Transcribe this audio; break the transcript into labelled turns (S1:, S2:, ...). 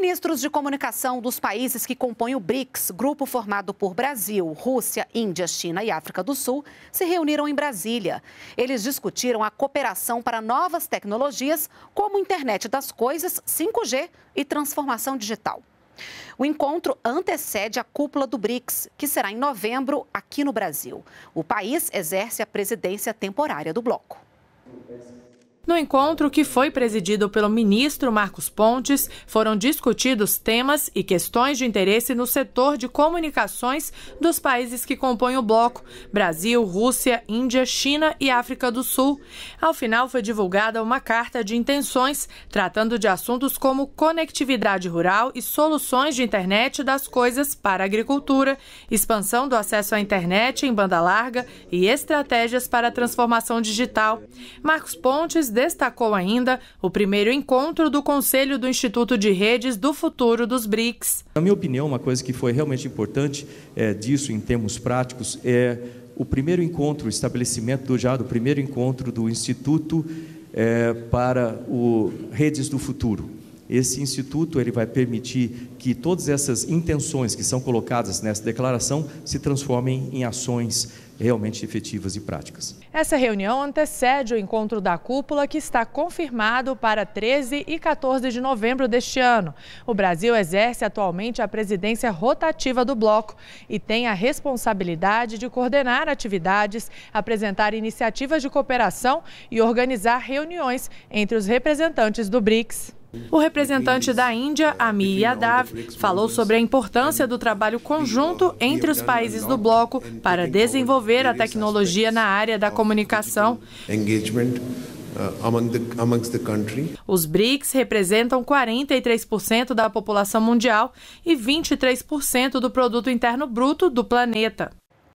S1: Ministros de comunicação dos países que compõem o BRICS, grupo formado por Brasil, Rússia, Índia, China e África do Sul, se reuniram em Brasília. Eles discutiram a cooperação para novas tecnologias, como internet das coisas, 5G e transformação digital. O encontro antecede a cúpula do BRICS, que será em novembro aqui no Brasil. O país exerce a presidência temporária do bloco.
S2: No encontro, que foi presidido pelo ministro Marcos Pontes, foram discutidos temas e questões de interesse no setor de comunicações dos países que compõem o bloco: Brasil, Rússia, Índia, China e África do Sul. Ao final, foi divulgada uma carta de intenções, tratando de assuntos como conectividade rural e soluções de internet das coisas para a agricultura, expansão do acesso à internet em banda larga e estratégias para a transformação digital. Marcos Pontes destacou ainda o primeiro encontro do Conselho do Instituto de Redes do Futuro dos BRICS.
S3: Na minha opinião, uma coisa que foi realmente importante é, disso em termos práticos é o primeiro encontro, o estabelecimento do já do primeiro encontro do Instituto é, para o Redes do Futuro. Esse instituto ele vai permitir que todas essas intenções que são colocadas nessa declaração se transformem em ações realmente efetivas e práticas.
S2: Essa reunião antecede o encontro da cúpula que está confirmado para 13 e 14 de novembro deste ano. O Brasil exerce atualmente a presidência rotativa do bloco e tem a responsabilidade de coordenar atividades, apresentar iniciativas de cooperação e organizar reuniões entre os representantes do BRICS. O representante da Índia, Ami Yadav, falou sobre a importância do trabalho conjunto entre os países do bloco para desenvolver a tecnologia na área da comunicação.
S1: Uh,
S2: os BRICS representam 43% da população mundial e 23% do produto interno bruto do planeta.